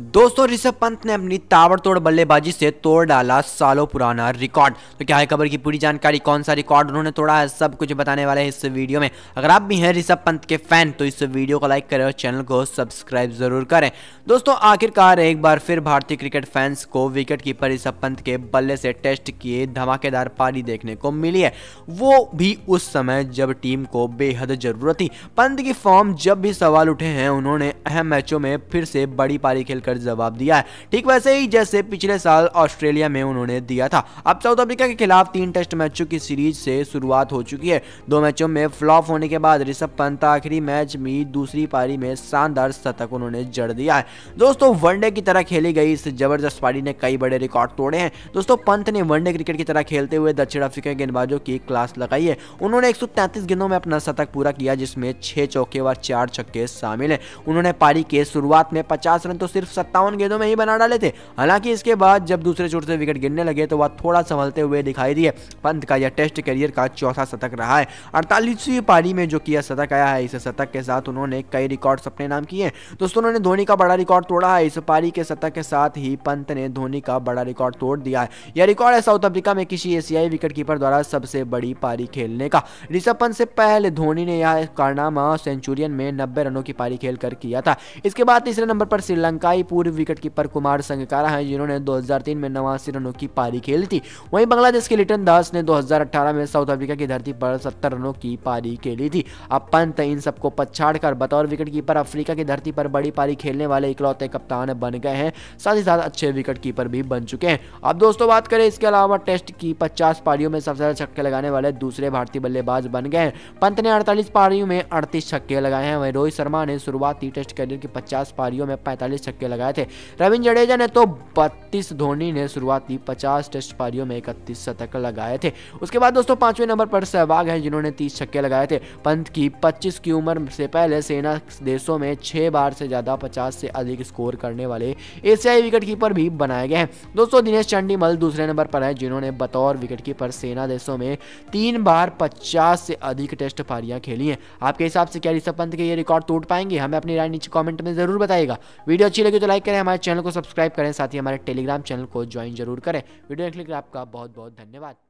दोस्तों ऋषभ पंत ने अपनी ताबड़तोड़ बल्लेबाजी से तोड़ डाला सालों पुराना रिकॉर्ड तो क्या है खबर की पूरी जानकारी कौन सा रिकॉर्ड उन्होंने तोड़ा है सब कुछ बताने वाले हैं इस वीडियो में अगर आप भी हैं ऋषभ पंत के फैन तो इस वीडियो को लाइक करें और चैनल को सब्सक्राइब जरूर करें दोस्तों आखिरकार एक बार फिर भारतीय क्रिकेट फैंस को विकेट कीपर ऋषभ पंत के बल्ले से टेस्ट की धमाकेदार पारी देखने को मिली है वो भी उस समय जब टीम को बेहद जरूरत थी पंत की फॉर्म जब भी सवाल उठे हैं उन्होंने अहम मैचों में फिर से बड़ी पारी खेलकर देकर जवाब दिया है ठीक वैसे ही जैसे पिछले साल ऑस्ट्रेलिया में उन्होंने दिया था अब साउथ अफ्रीका के खिलाफ तीन टेस्ट मैचों की सीरीज से शुरुआत हो चुकी है दो मैचों में फ्लॉप होने के बाद ऋषभ पंत आखिरी मैच में दूसरी पारी में शानदार शतक उन्होंने जड़ दिया है दोस्तों वनडे की तरह खेली गई इस जबरदस्त पारी ने कई बड़े रिकॉर्ड तोड़े हैं दोस्तों पंत ने वनडे क्रिकेट की तरह खेलते हुए दक्षिण अफ्रीका गेंदबाजों की क्लास लगाई है उन्होंने एक गेंदों में अपना शतक पूरा किया जिसमें छह चौके और चार छक्के शामिल है उन्होंने पारी के शुरुआत में पचास रन तो सिर्फ सत्तावन गेंदों में ही बना डाले थे हालांकि इसके बाद जब दूसरे छोर से विकेट गिरने लगे तो वह थोड़ा संभलते हुए दिखाई दिए पंत का यह टेस्ट करियर का चौथा शतक रहा है अड़तालीसवीं पारी में जो किया शतक आया है इस शतक के साथ उन्होंने कई रिकॉर्ड्स अपने नाम किए दोस्तों उन्होंने धोनी का बड़ा रिकॉर्ड तोड़ा है इस पारी के शतक के साथ ही पंत ने धोनी का बड़ा रिकॉर्ड तोड़ दिया है यह रिकॉर्ड है साउथ अफ्रीका में किसी एशियाई विकेट द्वारा सबसे बड़ी पारी खेलने का ऋषभ पंत से पहले धोनी ने यह कारनामा सेंचुरियन में नब्बे रनों की पारी खेलकर किया था इसके बाद तीसरे नंबर पर श्रीलंकाई पूर्व विकेट कीपर कुमार संगकारा हैं जिन्होंने 2003 में नवासी रनों की पारी खेली थी वहीं बांग्लादेश के लिटन दास ने 2018 में साउथ अफ्रीका की धरती पर 70 रनों की पारी खेली थी अब पंत इन सबको पछाड़ कर बतौर विकेट कीपर अफ्रीका की धरती पर बड़ी पारी खेलने वाले इकलौते कप्तान बन गए हैं साथ ही साथ अच्छे विकेटकीपर भी बन चुके हैं अब दोस्तों बात करें इसके अलावा टेस्ट की पचास पारियों में सबसे ज्यादा छक्के लगाने वाले दूसरे भारतीय बल्लेबाज बन गए हैं पंत ने अड़तालीस पारियों में अड़तीस छक्के लगाए हैं वहीं रोहित शर्मा ने शुरुआती टेस्ट करियर की पचास पारियों में पैंतालीस छक्के लगाए थे रविंद्र जडेजा ने तो बत्तीस धोनी ने शुरुआत दी पचास टेस्ट पारियों में इकतीस शतक लगाए थे उसके बाद दोस्तों पांचवें नंबर पर सहवाग है जिन्होंने तीस छक्के लगाए थे पंत की पच्चीस की उम्र से पहले सेना देशों में छह बार से ज़्यादा पचास से अधिक स्कोर करने वाले एशियाई विकेट कीपर भी बनाए गए हैं दोस्तों दिनेश चंडीमल दूसरे नंबर पर है जिन्होंने बतौर विकेट कीपर सेना देशों में तीन बार पचास से अधिक टेस्ट पारियां खेली हैं आपके हिसाब से क्या ऋषभ पंत के ये रिकॉर्ड टूट पाएंगे हमें अपनी राय नीचे कॉमेंट में जरूर बताएगा वीडियो अच्छी लगी वीडियो को तो लाइक करें हमारे चैनल को सब्सक्राइब करें साथ ही हमारे टेलीग्राम चैनल को ज्वाइन जरूर करें वीडियो देखने के लिए आपका बहुत बहुत धन्यवाद